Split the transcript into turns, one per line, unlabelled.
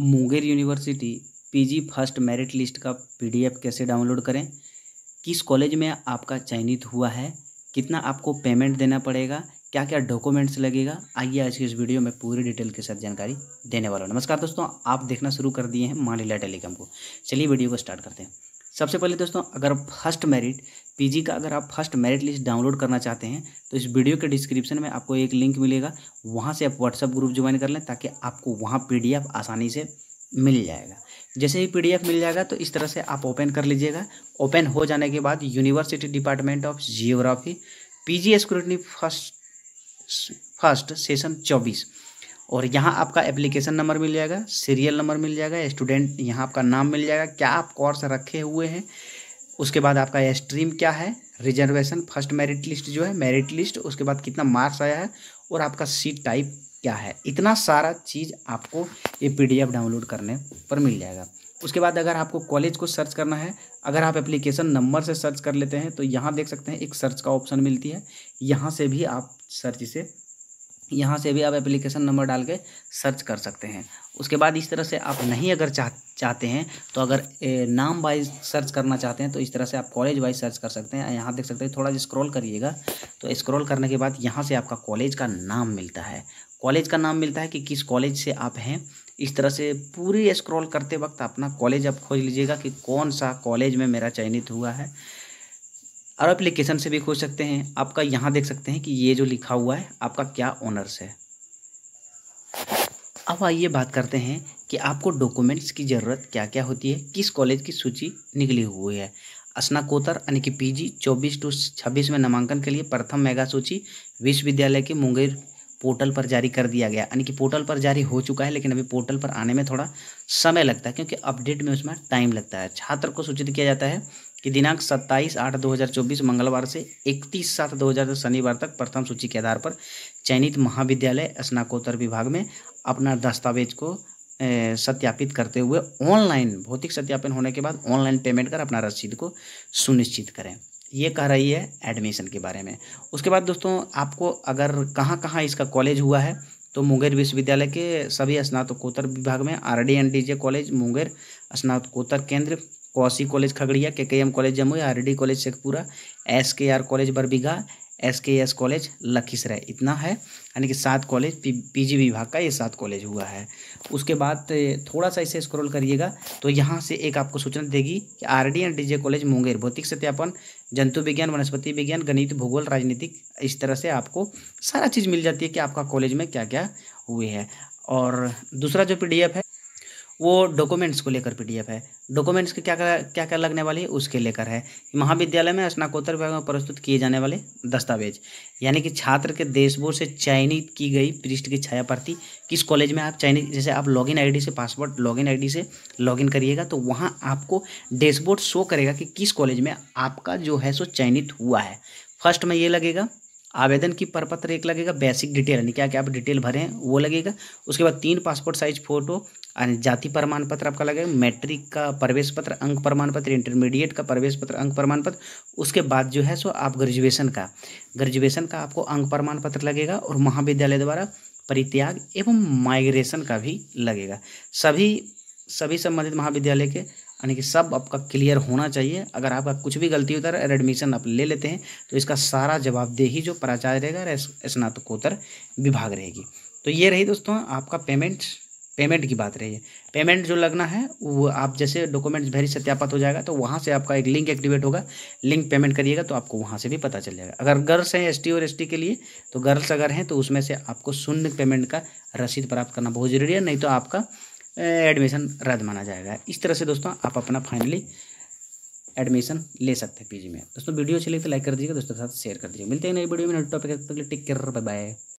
Munger university PG first merit list का PDF कैसे download करें किस कॉलेज में आपका चयनित हुआ है कितना आपको पेमेंट देना पड़ेगा क्या क्या डॉक्यूमेंट्स लगेगा आइए आज की इस वीडियो में पूरी डिटेल के साथ जानकारी देने वाला हूँ नमस्कार दोस्तों आप देखना शुरू कर दिए हैं लीला टेलीकॉम को चलिए वीडियो को स्टार्ट करते हैं सबसे पहले दोस्तों अगर फर्स्ट मेरिट पीजी का अगर आप फर्स्ट मेरिट लिस्ट डाउनलोड करना चाहते हैं तो इस वीडियो के डिस्क्रिप्शन में आपको एक लिंक मिलेगा वहाँ से आप व्हाट्सअप ग्रुप ज्वाइन कर लें ताकि आपको वहाँ पी आसानी से मिल जाएगा जैसे ही पीडीएफ मिल जाएगा तो इस तरह से आप ओपन कर लीजिएगा ओपन हो जाने के बाद university department of geography P scrutiny first first session चौबीस और यहाँ आपका एप्लीकेशन नंबर मिल जाएगा सीरियल नंबर मिल जाएगा स्टूडेंट यहाँ आपका नाम मिल जाएगा क्या आप कोर्स रखे हुए हैं उसके बाद आपका स्ट्रीम क्या है रिजर्वेशन फर्स्ट मेरिट लिस्ट जो है मेरिट लिस्ट उसके बाद कितना मार्क्स आया है और आपका सीट टाइप क्या है इतना सारा चीज़ आपको ये पीडीएफ डाउनलोड करने पर मिल जाएगा उसके बाद अगर आपको कॉलेज को सर्च करना है अगर आप एप्लीकेशन नंबर से सर्च कर लेते हैं तो यहाँ देख सकते हैं एक सर्च का ऑप्शन मिलती है यहाँ से भी आप सर्च इसे यहाँ से भी आप एप्लीकेशन नंबर डाल के सर्च कर सकते हैं उसके बाद इस तरह से आप नहीं अगर चाह चाहते हैं तो अगर ए, नाम वाइज सर्च करना चाहते हैं तो इस तरह से आप कॉलेज वाइज सर्च कर सकते हैं यहाँ देख सकते हैं थोड़ा स्क्रॉल करिएगा तो स्क्रॉल करने के बाद यहाँ से आपका कॉलेज का नाम मिलता है कॉलेज का नाम मिलता है कि किस कॉलेज से आप हैं इस तरह से पूरी स्क्रॉल करते वक्त अपना कॉलेज आप खोज लीजिएगा कि कौन सा कॉलेज में मेरा चयनित हुआ है और आप एप्लीकेशन से भी खोज सकते हैं आपका यहाँ देख सकते हैं कि ये जो लिखा हुआ है आपका क्या ऑनर्स है अब आइए बात करते हैं कि आपको डॉक्यूमेंट्स की ज़रूरत क्या क्या होती है किस कॉलेज की सूची निकली हुई है स्नाकोत्तर यानी कि पीजी चौबीस टू छब्बीस में नामांकन के लिए प्रथम मेगा सूची विश्वविद्यालय के मुंगेर पोर्टल पर जारी कर दिया गया यानी कि पोर्टल पर जारी हो चुका है लेकिन अभी पोर्टल पर आने में थोड़ा समय लगता है क्योंकि अपडेट में उसमें टाइम लगता है छात्र को सूचित किया जाता है कि दिनांक 27 आठ 2024 मंगलवार से 31 सात 2024 शनिवार तक प्रथम सूची के आधार पर चयनित महाविद्यालय स्नाकोत्तर विभाग में अपना दस्तावेज को सत्यापित करते हुए ऑनलाइन भौतिक सत्यापन होने के बाद ऑनलाइन पेमेंट कर अपना रसीद को सुनिश्चित करें ये कह रही है एडमिशन के बारे में उसके बाद दोस्तों आपको अगर कहाँ कहाँ इसका कॉलेज हुआ है तो मुंगेर विश्वविद्यालय के सभी स्नातकोत्तर विभाग में R D N D J college Munger स्नातकोत्तर केंद्र Koshi college Khagaria K K M college Jamui R D college Sheikhpura S K R college Barbigha S K S college Lakhisarai इतना है यानी कि सात कॉलेज पी जी विभाग का ये सात कॉलेज हुआ है उसके बाद थोड़ा सा इसे स्क्रॉल करिएगा तो यहाँ से एक आपको सूचना देगी कि R D and D college Munger भौतिक सत्यापन जंतु विज्ञान वनस्पति विज्ञान गणित भूगोल राजनीतिक इस तरह से आपको सारा चीज़ मिल जाती है कि आपका कॉलेज में क्या क्या हुए हैं और दूसरा जो पी है वो डॉक्यूमेंट्स को लेकर पीडीएफ है डॉक्यूमेंट्स के क्या क्या क्या लगने वाली है उसके लेकर है महाविद्यालय में स्नाकोत्तर विभाग में प्रस्तुत किए जाने वाले दस्तावेज यानी कि छात्र के देशभर से चयनित की गई पृष्ठ की छाया प्रति किस कॉलेज में आप चयनित जैसे आप लॉगिन आईडी से पासवर्ड लॉगिन आईडी से लॉगिन करिएगा तो वहाँ आपको डैशबोर्ड शो करेगा कि किस कॉलेज में आपका जो है सो चयनित हुआ है फर्स्ट में ये लगेगा आवेदन की परपत्र एक लगेगा बेसिक डिटेल यानी क्या क्या आप डिटेल भरें वो लगेगा उसके बाद तीन पासपोर्ट साइज फ़ोटो यानी जाति प्रमाण पत्र आपका लगेगा मैट्रिक का प्रवेश पत्र अंक प्रमाण पत्र इंटरमीडिएट का प्रवेश पत्र अंक प्रमाण पत्र उसके बाद जो है सो आप ग्रेजुएशन का ग्रेजुएशन का आपको अंक प्रमाण पत्र लगेगा और महाविद्यालय द्वारा परित्याग एवं माइग्रेशन का भी लगेगा सभी सभी संबंधित महाविद्यालय के यानी कि सब आपका क्लियर होना चाहिए अगर आपका कुछ भी गलती होता है एडमिशन आप ले लेते हैं तो इसका सारा जवाबदेही जो प्राचार्य रहेगा स्नातकोत्तर विभाग रहेगी तो ये रही दोस्तों आपका पेमेंट पेमेंट की बात रही है पेमेंट जो लगना है वो आप जैसे डॉक्यूमेंट्स भरी सत्यापत हो जाएगा तो वहाँ से आपका एक लिंक एक्टिवेट होगा लिंक पेमेंट करिएगा तो आपको वहाँ से भी पता चल जाएगा अगर गर्ल्स हैं एसटी और एसटी के लिए तो गर्ल्स अगर हैं तो उसमें से आपको शून्य पेमेंट का रसीद प्राप्त करना बहुत ज़रूरी है नहीं तो आपका एडमिशन रद्द माना जाएगा इस तरह से दोस्तों आप अपना फाइनली एडमिशन ले सकते हैं पीजी में दोस्तों वीडियो अच्छी लगी तो लाइक कर दीजिएगा दोस्तों के साथ शेयर कर दीजिएगा मिलते हैं नई वीडियो में नए topic take care bye bye